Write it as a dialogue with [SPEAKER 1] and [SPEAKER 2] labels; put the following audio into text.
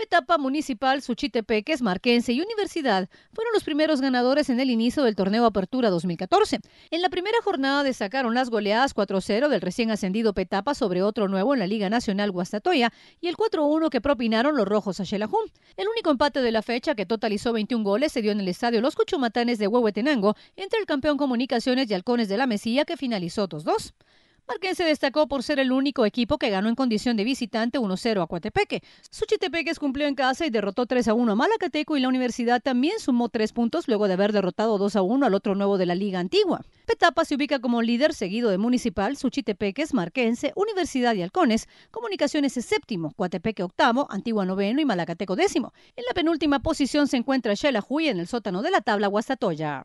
[SPEAKER 1] Petapa Municipal, Suchitepeques, Marquense y Universidad fueron los primeros ganadores en el inicio del torneo Apertura 2014. En la primera jornada destacaron las goleadas 4-0 del recién ascendido Petapa sobre otro nuevo en la Liga Nacional Guastatoya y el 4-1 que propinaron los rojos a Xelajún. El único empate de la fecha que totalizó 21 goles se dio en el estadio Los Cuchumatanes de Huehuetenango entre el campeón Comunicaciones y Halcones de la Mesilla que finalizó 2-2. Marquense destacó por ser el único equipo que ganó en condición de visitante 1-0 a Coatepeque. Suchitepeques cumplió en casa y derrotó 3-1 a Malacateco y la universidad también sumó 3 puntos luego de haber derrotado 2-1 al otro nuevo de la Liga Antigua. Petapa se ubica como líder seguido de Municipal, Suchitepeques, Marquense, Universidad y Halcones, Comunicaciones es séptimo, Coatepeque octavo, Antigua noveno y Malacateco décimo. En la penúltima posición se encuentra Xelajuy en el sótano de la tabla Huastatoya.